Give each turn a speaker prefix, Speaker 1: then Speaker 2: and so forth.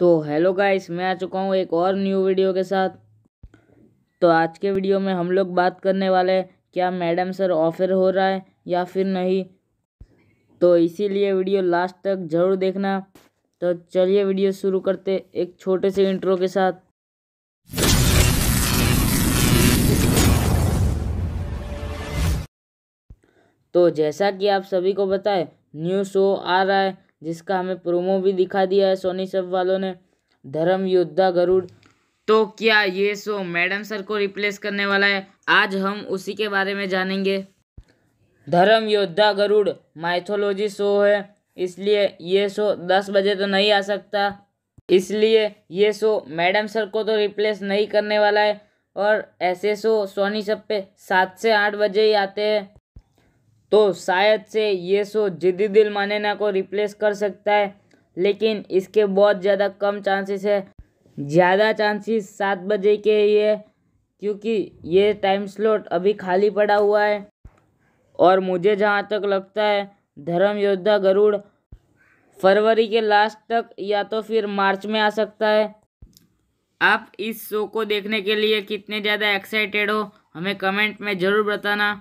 Speaker 1: तो hello guys मैं आ चुका हूँ एक और न्यू वीडियो के साथ तो आज के वीडियो में हम लोग बात करने वाले हैं क्या मैडम सर ऑफर हो रहा है या फिर नहीं तो इसीलिए वीडियो लास्ट तक ज़रूर देखना तो चलिए वीडियो शुरू करते एक छोटे से इंट्रो के साथ तो जैसा कि आप सभी को बताए न्यू शो आ रहा है जिसका हमें प्रोमो भी दिखा दिया है सोनी सब वालों ने धर्म योद्धा गरुड़ तो क्या ये शो मैडम सर को रिप्लेस करने वाला है आज हम उसी के बारे में जानेंगे धर्म योद्धा गरुड़ माइथोलॉजी शो है इसलिए ये शो दस बजे तो नहीं आ सकता इसलिए ये शो मैडम सर को तो रिप्लेस नहीं करने वाला है और ऐसे शो सोनी सब पे सात से आठ बजे ही आते हैं तो शायद से ये शो जिदी दिल मानेना को रिप्लेस कर सकता है लेकिन इसके बहुत ज़्यादा कम चांसेस है ज़्यादा चांसेस सात बजे के ही है क्योंकि ये टाइम स्लॉट अभी खाली पड़ा हुआ है और मुझे जहाँ तक लगता है धर्म योद्धा गरुड़ फरवरी के लास्ट तक या तो फिर मार्च में आ सकता है आप इस शो को देखने के लिए कितने ज़्यादा एक्साइटेड हो हमें कमेंट में ज़रूर बताना